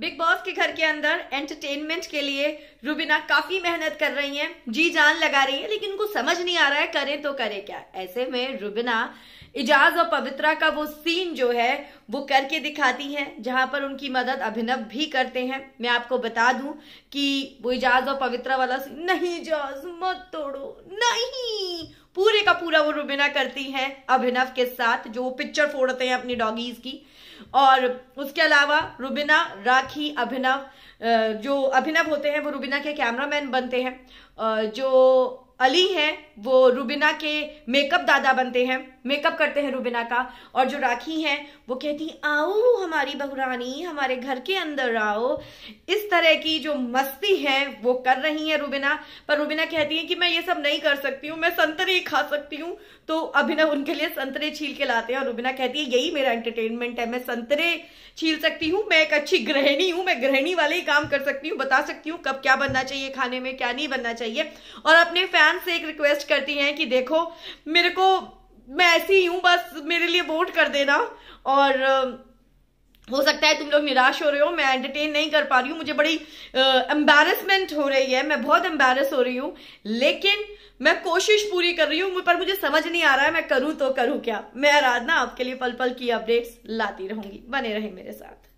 big boss के घर के अंदर एंटरटेनमेंट के लिए रूबिना काफी मेहनत कर रही हैं जी जान लगा रही है लेकिन उनको समझ नहीं आ रहा है करें तो करें क्या ऐसे में रूबिना इजाज और पवित्रा का वो सीन जो है वो करके दिखाती हैं जहां पर उनकी मदद अभिनव भी करते हैं मैं आपको बता दूं कि वो इजाज और पवित्रा वाला सीन नहीं इजाज मत तोड़ो नहीं पूरा वो रुबिना करती हैं अभिनव के साथ जो पिक्चर फोड़ते हैं अपनी डॉगीज की और उसके अलावा रुबिना राखी अभिनव जो अभिनव होते हैं वो रुबिना के कैमरामैन बनते हैं जो अली हैं वो रूबिना के मेकअप दादा बनते हैं मेकअप करते हैं रूबिना का और जो राखी हैं वो कहती आओ हमारी बहुरानी हमारे घर के अंदर आओ इस तरह की जो मस्ती है वो कर रही है रूबिना पर रूबिना कहती है कि मैं ये सब नहीं कर सकती हूँ मैं संतरे ही खा सकती हूँ तो अभिनव उनके लिए संतरे छील के लाते हैं और रूबिना कहती है यही मेरा एंटरटेनमेंट है मैं संतरे छील सकती हूँ मैं एक अच्छी गृहिणी हूँ मैं गृहिणी वाले ही काम कर सकती हूँ बता सकती हूँ कब क्या बनना चाहिए खाने में क्या नहीं बनना चाहिए और अपने फैमिली फैन से एक रिक्वेस्ट करती हैं कि देखो मेरे को मैं ऐसी हूँ बस मेरे लिए वोट कर देना और हो सकता है तुम लोग निराश हो रहे हो मैं एंटरटेन नहीं कर पा रही हूँ मुझे बड़ी एम्बेरसमेंट हो रही है मैं बहुत एम्बेरस हो रही हूँ लेकिन मैं कोशिश पूरी कर रही हूँ पर मुझे समझ नहीं आ रहा है मैं करूँ तो करूँ क्या मैं आराधना आपके लिए पल पल की अपडेट्स लाती रहूंगी बने रहे मेरे साथ